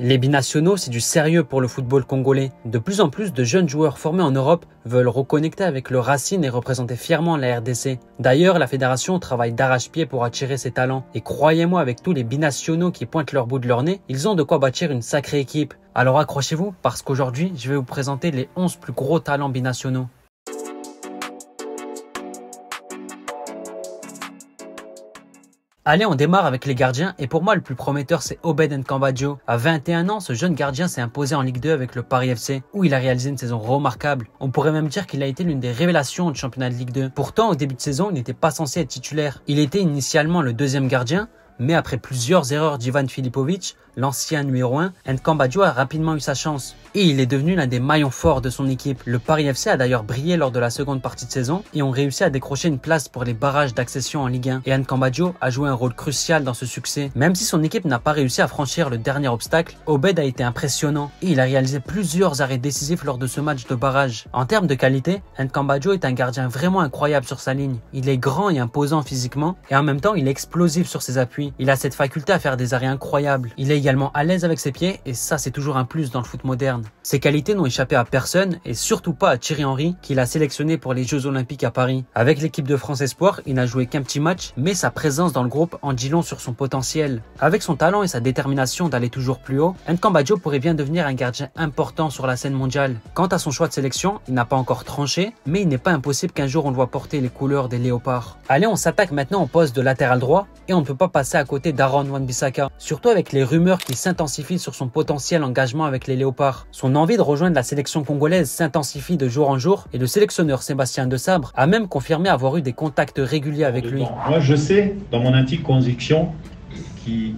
Les binationaux, c'est du sérieux pour le football congolais. De plus en plus de jeunes joueurs formés en Europe veulent reconnecter avec leurs racines et représenter fièrement la RDC. D'ailleurs, la fédération travaille d'arrache-pied pour attirer ces talents. Et croyez-moi, avec tous les binationaux qui pointent leur bout de leur nez, ils ont de quoi bâtir une sacrée équipe. Alors accrochez-vous, parce qu'aujourd'hui, je vais vous présenter les 11 plus gros talents binationaux. Allez, on démarre avec les gardiens et pour moi le plus prometteur c'est Obed Nkambadio. À 21 ans, ce jeune gardien s'est imposé en Ligue 2 avec le Paris FC où il a réalisé une saison remarquable. On pourrait même dire qu'il a été l'une des révélations du championnat de Ligue 2. Pourtant, au début de saison, il n'était pas censé être titulaire. Il était initialement le deuxième gardien, mais après plusieurs erreurs d'Ivan Filipovic, l'ancien numéro 1, Nkambadjo a rapidement eu sa chance et il est devenu l'un des maillons forts de son équipe. Le Paris FC a d'ailleurs brillé lors de la seconde partie de saison et ont réussi à décrocher une place pour les barrages d'accession en Ligue 1. Et Nkambadjo a joué un rôle crucial dans ce succès. Même si son équipe n'a pas réussi à franchir le dernier obstacle, Obed a été impressionnant et il a réalisé plusieurs arrêts décisifs lors de ce match de barrage. En termes de qualité, Nkambadjo est un gardien vraiment incroyable sur sa ligne. Il est grand et imposant physiquement et en même temps il est explosif sur ses appuis. Il a cette faculté à faire des arrêts incroyables. Il est également à l'aise avec ses pieds et ça c'est toujours un plus dans le foot moderne. Ses qualités n'ont échappé à personne et surtout pas à Thierry Henry qu'il a sélectionné pour les Jeux Olympiques à Paris. Avec l'équipe de France Espoir, il n'a joué qu'un petit match mais sa présence dans le groupe en dit long sur son potentiel. Avec son talent et sa détermination d'aller toujours plus haut, Nkambadjo pourrait bien devenir un gardien important sur la scène mondiale. Quant à son choix de sélection, il n'a pas encore tranché mais il n'est pas impossible qu'un jour on le voit porter les couleurs des léopards. Allez on s'attaque maintenant au poste de latéral droit et on ne peut pas passer à côté d'Aaron Wanbisaka. surtout avec les rumeurs qui s'intensifient sur son potentiel engagement avec les Léopards. Son envie de rejoindre la sélection congolaise s'intensifie de jour en jour et le sélectionneur Sébastien De Sabre a même confirmé avoir eu des contacts réguliers avec lui. Moi, je sais, dans mon intime conviction, qui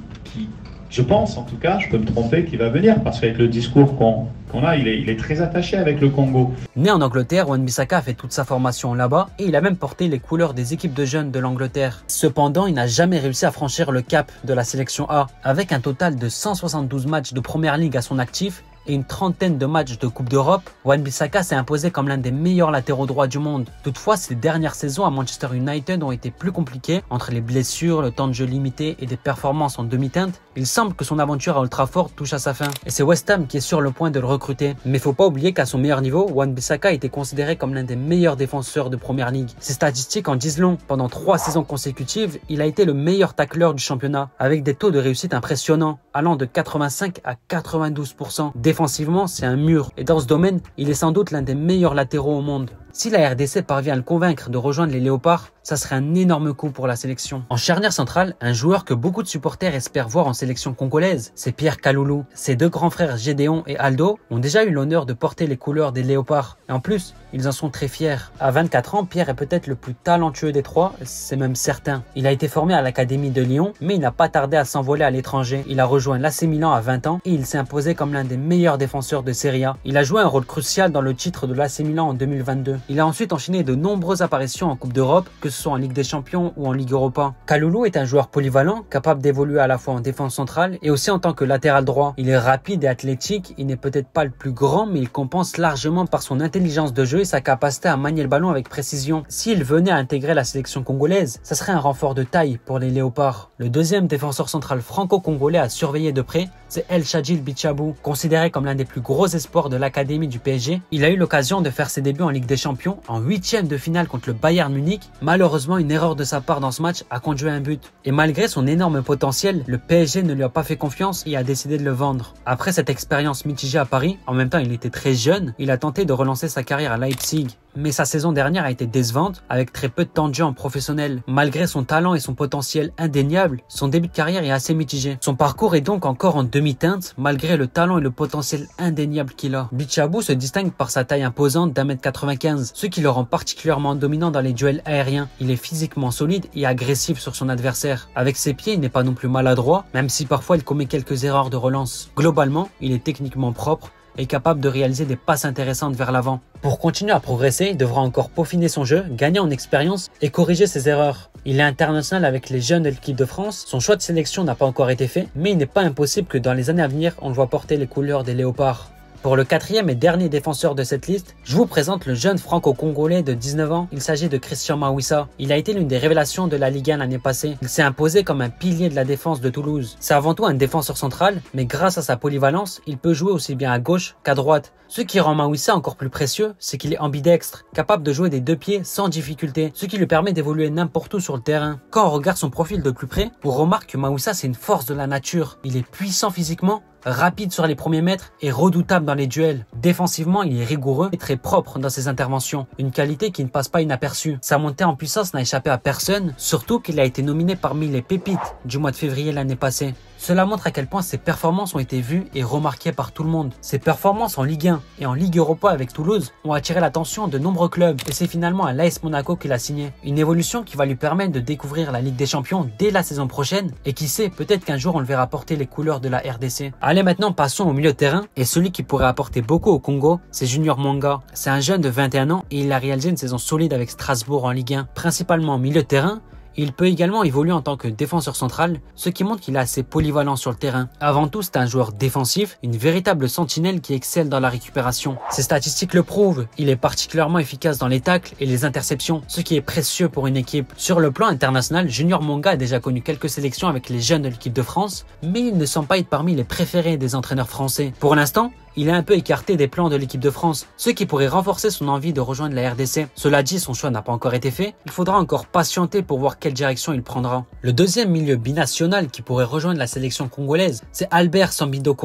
je pense en tout cas, je peux me tromper, qu'il va venir, parce qu'avec le discours qu'on a, il est, il est, très attaché avec le Congo. Né en Angleterre, Wan Bissaka a fait toute sa formation là-bas et il a même porté les couleurs des équipes de jeunes de l'Angleterre. Cependant, il n'a jamais réussi à franchir le cap de la sélection A. Avec un total de 172 matchs de Première Ligue à son actif, et une trentaine de matchs de Coupe d'Europe, Wan-Bissaka s'est imposé comme l'un des meilleurs latéraux droits du monde. Toutefois, ses dernières saisons à Manchester United ont été plus compliquées, entre les blessures, le temps de jeu limité et des performances en demi-teinte. Il semble que son aventure à Old Trafford touche à sa fin, et c'est West Ham qui est sur le point de le recruter. Mais faut pas oublier qu'à son meilleur niveau, Wan-Bissaka était considéré comme l'un des meilleurs défenseurs de Premier League. Ses statistiques en disent long. Pendant trois saisons consécutives, il a été le meilleur tacleur du championnat, avec des taux de réussite impressionnants, allant de 85 à 92%. Offensivement, c'est un mur. Et dans ce domaine, il est sans doute l'un des meilleurs latéraux au monde. Si la RDC parvient à le convaincre de rejoindre les Léopards, ça serait un énorme coup pour la sélection. En charnière centrale, un joueur que beaucoup de supporters espèrent voir en sélection congolaise, c'est Pierre Kaloulou. Ses deux grands frères Gédéon et Aldo ont déjà eu l'honneur de porter les couleurs des Léopards. Et en plus, ils en sont très fiers. À 24 ans, Pierre est peut-être le plus talentueux des trois, c'est même certain. Il a été formé à l'Académie de Lyon, mais il n'a pas tardé à s'envoler à l'étranger. Il a rejoint l'AC Milan à 20 ans et il s'est imposé comme l'un des meilleurs défenseurs de Serie A. Il a joué un rôle crucial dans le titre de l'AC Milan en 2022. Il a ensuite enchaîné de nombreuses apparitions en Coupe d'Europe, que ce soit en Ligue des Champions ou en Ligue Europa. Kaloulou est un joueur polyvalent, capable d'évoluer à la fois en défense centrale et aussi en tant que latéral droit. Il est rapide et athlétique, il n'est peut-être pas le plus grand, mais il compense largement par son intelligence de jeu et sa capacité à manier le ballon avec précision. S'il venait à intégrer la sélection congolaise, ça serait un renfort de taille pour les Léopards. Le deuxième défenseur central franco-congolais à surveiller de près, c'est El Shadjil Bichabou. Considéré comme l'un des plus gros espoirs de l'académie du PSG, il a eu l'occasion de faire ses débuts en Ligue des Champions en en huitième de finale contre le Bayern Munich. Malheureusement, une erreur de sa part dans ce match a conduit à un but. Et malgré son énorme potentiel, le PSG ne lui a pas fait confiance et a décidé de le vendre. Après cette expérience mitigée à Paris, en même temps il était très jeune, il a tenté de relancer sa carrière à Leipzig mais sa saison dernière a été décevante avec très peu de temps de jeu en professionnel. Malgré son talent et son potentiel indéniable, son début de carrière est assez mitigé. Son parcours est donc encore en demi-teinte malgré le talent et le potentiel indéniable qu'il a. Bichabou se distingue par sa taille imposante d'1m95, ce qui le rend particulièrement dominant dans les duels aériens. Il est physiquement solide et agressif sur son adversaire. Avec ses pieds, il n'est pas non plus maladroit, même si parfois il commet quelques erreurs de relance. Globalement, il est techniquement propre est capable de réaliser des passes intéressantes vers l'avant. Pour continuer à progresser, il devra encore peaufiner son jeu, gagner en expérience et corriger ses erreurs. Il est international avec les jeunes de l'équipe de France, son choix de sélection n'a pas encore été fait, mais il n'est pas impossible que dans les années à venir, on le voit porter les couleurs des léopards. Pour le quatrième et dernier défenseur de cette liste, je vous présente le jeune franco-congolais de 19 ans. Il s'agit de Christian Mawissa. Il a été l'une des révélations de la Ligue 1 l'année passée. Il s'est imposé comme un pilier de la défense de Toulouse. C'est avant tout un défenseur central, mais grâce à sa polyvalence, il peut jouer aussi bien à gauche qu'à droite. Ce qui rend Mawissa encore plus précieux, c'est qu'il est ambidextre, capable de jouer des deux pieds sans difficulté, ce qui lui permet d'évoluer n'importe où sur le terrain. Quand on regarde son profil de plus près, on remarque que Mawissa c'est une force de la nature. Il est puissant physiquement, rapide sur les premiers mètres et redoutable dans les duels. Défensivement, il est rigoureux et très propre dans ses interventions, une qualité qui ne passe pas inaperçue. Sa montée en puissance n'a échappé à personne, surtout qu'il a été nominé parmi les pépites du mois de février l'année passée. Cela montre à quel point ses performances ont été vues et remarquées par tout le monde. Ses performances en Ligue 1 et en Ligue Europa avec Toulouse ont attiré l'attention de nombreux clubs et c'est finalement à l'AS Monaco qu'il a signé. Une évolution qui va lui permettre de découvrir la Ligue des Champions dès la saison prochaine et qui sait peut-être qu'un jour on le verra porter les couleurs de la RDC. Mais maintenant passons au milieu de terrain et celui qui pourrait apporter beaucoup au Congo, c'est Junior Manga C'est un jeune de 21 ans et il a réalisé une saison solide avec Strasbourg en Ligue 1, principalement au milieu de terrain, il peut également évoluer en tant que défenseur central, ce qui montre qu'il est assez polyvalent sur le terrain. Avant tout, c'est un joueur défensif, une véritable sentinelle qui excelle dans la récupération. Ses statistiques le prouvent, il est particulièrement efficace dans les tacles et les interceptions, ce qui est précieux pour une équipe. Sur le plan international, Junior Monga a déjà connu quelques sélections avec les jeunes de l'équipe de France, mais il ne semble pas être parmi les préférés des entraîneurs français. Pour l'instant, il est un peu écarté des plans de l'équipe de France, ce qui pourrait renforcer son envie de rejoindre la RDC. Cela dit, son choix n'a pas encore été fait, il faudra encore patienter pour voir quelle direction il prendra. Le deuxième milieu binational qui pourrait rejoindre la sélection congolaise, c'est Albert Sambido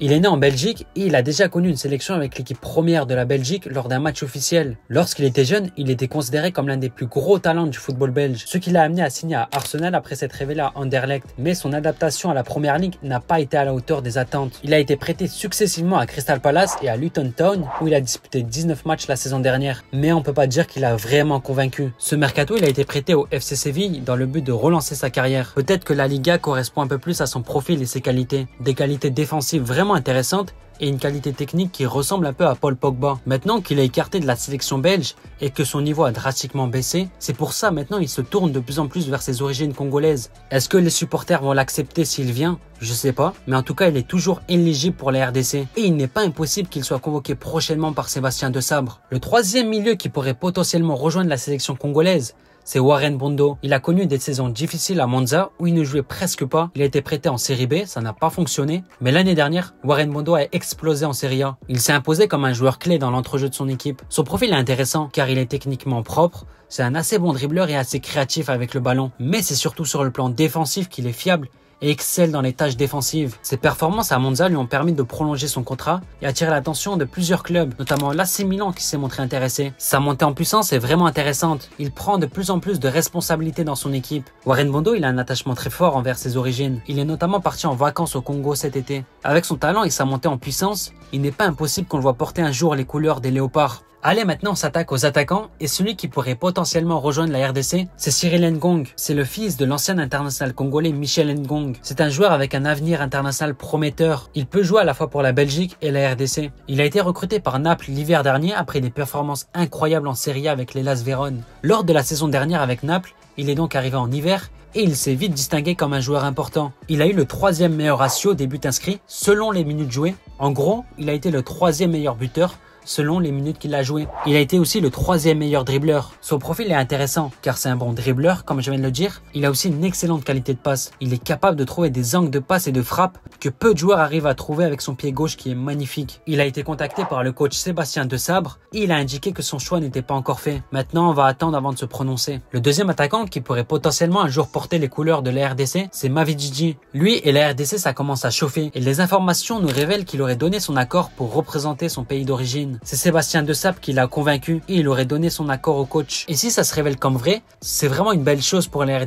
Il est né en Belgique et il a déjà connu une sélection avec l'équipe première de la Belgique lors d'un match officiel. Lorsqu'il était jeune, il était considéré comme l'un des plus gros talents du football belge, ce qui l'a amené à signer à Arsenal après s'être révélé à Anderlecht. Mais son adaptation à la première ligue n'a pas été à la hauteur des attentes. Il a été prêté successivement à Crystal Palace et à Luton Town où il a disputé 19 matchs la saison dernière. Mais on peut pas dire qu'il a vraiment convaincu. Ce mercato, il a été prêté au FC Séville dans le but de relancer sa carrière. Peut-être que la Liga correspond un peu plus à son profil et ses qualités. Des qualités défensives vraiment intéressantes et une qualité technique qui ressemble un peu à Paul Pogba. Maintenant qu'il est écarté de la sélection belge et que son niveau a drastiquement baissé, c'est pour ça maintenant il se tourne de plus en plus vers ses origines congolaises. Est-ce que les supporters vont l'accepter s'il vient Je sais pas, mais en tout cas il est toujours éligible pour la RDC et il n'est pas impossible qu'il soit convoqué prochainement par Sébastien de Sabre. Le troisième milieu qui pourrait potentiellement rejoindre la sélection congolaise, c'est Warren Bondo. Il a connu des saisons difficiles à Monza où il ne jouait presque pas. Il a été prêté en série B, ça n'a pas fonctionné. Mais l'année dernière, Warren Bondo a explosé en série A. Il s'est imposé comme un joueur clé dans l'entrejeu de son équipe. Son profil est intéressant car il est techniquement propre, c'est un assez bon dribbleur et assez créatif avec le ballon. Mais c'est surtout sur le plan défensif qu'il est fiable et excelle dans les tâches défensives. Ses performances à Monza lui ont permis de prolonger son contrat et attirer l'attention de plusieurs clubs, notamment l'AC Milan qui s'est montré intéressé. Sa montée en puissance est vraiment intéressante. Il prend de plus en plus de responsabilités dans son équipe. Warren Bondo, il a un attachement très fort envers ses origines. Il est notamment parti en vacances au Congo cet été. Avec son talent et sa montée en puissance, il n'est pas impossible qu'on le voit porter un jour les couleurs des léopards. Allez, maintenant on s'attaque aux attaquants et celui qui pourrait potentiellement rejoindre la RDC, c'est Cyril Ngong. C'est le fils de l'ancien international congolais Michel Ngong. C'est un joueur avec un avenir international prometteur. Il peut jouer à la fois pour la Belgique et la RDC. Il a été recruté par Naples l'hiver dernier après des performances incroyables en Serie A avec l'Elas Vérone. Lors de la saison dernière avec Naples, il est donc arrivé en hiver et il s'est vite distingué comme un joueur important. Il a eu le troisième meilleur ratio des buts inscrits selon les minutes jouées. En gros, il a été le troisième meilleur buteur selon les minutes qu'il a joué. Il a été aussi le troisième meilleur dribbleur. Son profil est intéressant car c'est un bon dribbleur, comme je viens de le dire. Il a aussi une excellente qualité de passe. Il est capable de trouver des angles de passe et de frappe que peu de joueurs arrivent à trouver avec son pied gauche qui est magnifique. Il a été contacté par le coach Sébastien De Sabre et il a indiqué que son choix n'était pas encore fait. Maintenant, on va attendre avant de se prononcer. Le deuxième attaquant qui pourrait potentiellement un jour porter les couleurs de la RDC, c'est Mavidji Lui et la RDC, ça commence à chauffer et les informations nous révèlent qu'il aurait donné son accord pour représenter son pays d'origine. C'est Sébastien De qui l'a convaincu et il aurait donné son accord au coach. Et si ça se révèle comme vrai, c'est vraiment une belle chose pour la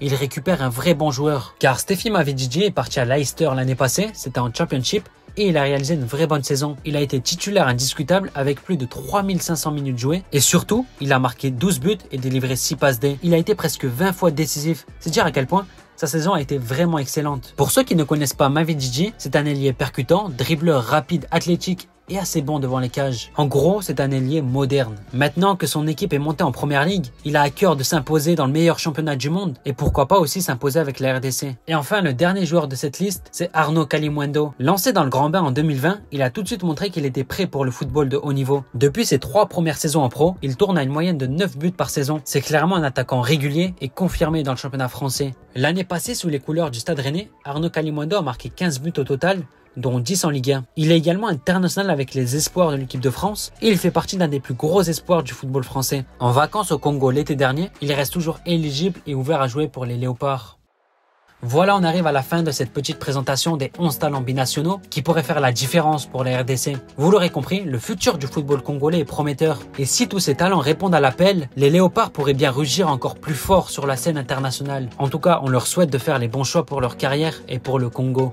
Il récupère un vrai bon joueur. Car Steffi Mavigigi est parti à Leicester l'année passée, c'était en Championship, et il a réalisé une vraie bonne saison. Il a été titulaire indiscutable avec plus de 3500 minutes jouées et surtout, il a marqué 12 buts et délivré 6 passes D. Il a été presque 20 fois décisif. C'est dire à quel point sa saison a été vraiment excellente. Pour ceux qui ne connaissent pas Mavidji, c'est un ailier percutant, dribbleur rapide, athlétique et assez bon devant les cages. En gros, c'est un ailier moderne. Maintenant que son équipe est montée en première ligue, il a à cœur de s'imposer dans le meilleur championnat du monde et pourquoi pas aussi s'imposer avec la RDC. Et enfin, le dernier joueur de cette liste, c'est Arnaud Calimwendo. Lancé dans le grand bain en 2020, il a tout de suite montré qu'il était prêt pour le football de haut niveau. Depuis ses trois premières saisons en pro, il tourne à une moyenne de 9 buts par saison. C'est clairement un attaquant régulier et confirmé dans le championnat français. L'année passée, sous les couleurs du Stade Rennais, Arnaud Calimwendo a marqué 15 buts au total, dont 10 en Ligue 1. Il est également international avec les espoirs de l'équipe de France et il fait partie d'un des plus gros espoirs du football français. En vacances au Congo l'été dernier, il reste toujours éligible et ouvert à jouer pour les Léopards. Voilà, on arrive à la fin de cette petite présentation des 11 talents binationaux qui pourraient faire la différence pour la RDC. Vous l'aurez compris, le futur du football congolais est prometteur. Et si tous ces talents répondent à l'appel, les léopards pourraient bien rugir encore plus fort sur la scène internationale. En tout cas, on leur souhaite de faire les bons choix pour leur carrière et pour le Congo.